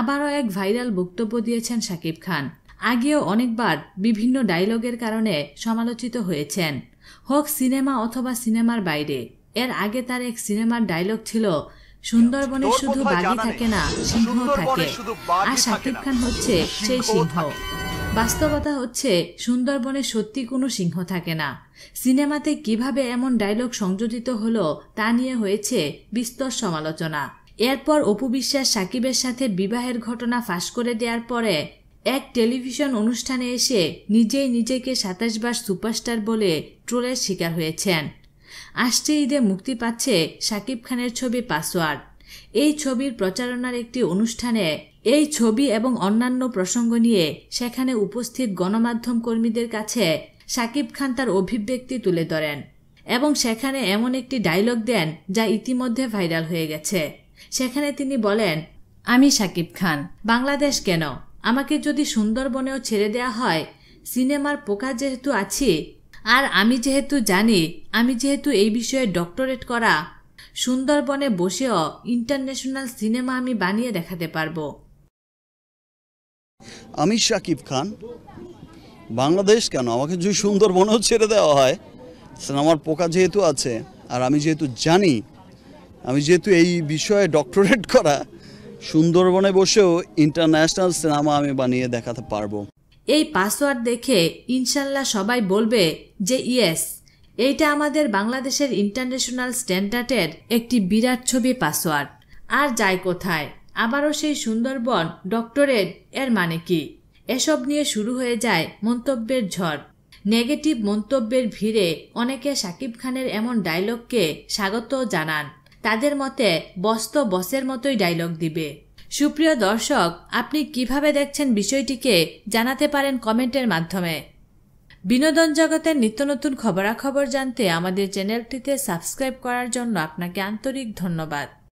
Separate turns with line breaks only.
আবারও এক ভাইরাল বক্তব্য দিয়েছেন শাকিব খান আগেও অনেকবার বিভিন্ন ডায়লগের কারণে সমালোচিত হয়েছেন হোক সিনেমা অথবা সিনেমার বাইরে এর আগে তার এক সিনেমার ডায়লগ ছিল সুন্দরবনে শুধু বাঘই থাকে না সিংহ থাকে আর শাকিব খান হচ্ছে সেই সিংহ বাস্তবতা হচ্ছে সুন্দরবনে সত্যি কোনো সিংহ থাকে না সিনেমাতে কিভাবে এমন ডায়লগ সংযোজিত হলো তা নিয়ে হয়েছে বিস্তর সমালোচনা এরপর অপু বিশ্বাস সাকিবের সাথে বিবাহের ঘটনা ফাঁস করে দেওয়ার পরে এক টেলিভিশন অনুষ্ঠানে এসে নিজেই নিজেকে সাতাশ বার সুপারস্টার বলে ট্রোলের শিকার হয়েছেন আসছে ঈদে মুক্তি পাচ্ছে সাকিব খানের ছবি পাসওয়ার্ড এই ছবির প্রচারণার একটি অনুষ্ঠানে এই ছবি এবং অন্যান্য প্রসঙ্গ নিয়ে সেখানে উপস্থিত গণমাধ্যম কর্মীদের কাছে সাকিব খান তার অভিব্যক্তি তুলে ধরেন এবং সেখানে এমন একটি ডায়লগ দেন যা ইতিমধ্যে ভাইরাল হয়ে গেছে সেখানে তিনি বলেন আমি সাকিব খান বাংলাদেশ কেন আমাকে যদি সুন্দরবনেও ছেড়ে দেয়া হয় সিনেমার পোকা যেহেতু আছি আর আমি যেহেতু জানি আমি যেহেতু এই বিষয়ে ডক্টরেট করা সুন্দরবনে বসেও ইন্টারন্যাশনাল সিনেমা আমি বানিয়ে দেখাতে পারবো
আমি সাকিব খান বাংলাদেশ কেন আমাকে যদি সুন্দরবনেও ছেড়ে দেওয়া হয় সিনেমার পোকা যেহেতু আছে আর আমি যেহেতু জানি আমি যেহেতু এই বিষয়ে ডক্টরেট করা সুন্দরবনে বসেও ইন্টারন্যাশনাল সিনেমা আমি বানিয়ে দেখাতে পারবো
এই পাসওয়ার্ড দেখে ইনশাল্লাহ সবাই বলবে যে ইয়েস এইটা আমাদের বাংলাদেশের ইন্টারন্যাশনাল স্ট্যান্ডার্ডের একটি বিরাট ছবি পাসওয়ার্ড আর যায় কোথায় আবারও সেই সুন্দরবন ডক্টরেট এর মানে কি এসব নিয়ে শুরু হয়ে যায় মন্তব্যের ঝড় নেগেটিভ মন্তব্যের ভিড়ে অনেকে সাকিব খানের এমন ডায়লগকে স্বাগত জানান তাদের মতে বস্ত বসের মতোই ডায়লগ দিবে সুপ্রিয় দর্শক আপনি কিভাবে দেখছেন বিষয়টিকে জানাতে পারেন কমেন্টের মাধ্যমে বিনোদন জগতের নিত্য নতুন খবরাখবর জানতে আমাদের চ্যানেলটিতে সাবস্ক্রাইব করার জন্য আপনাকে আন্তরিক ধন্যবাদ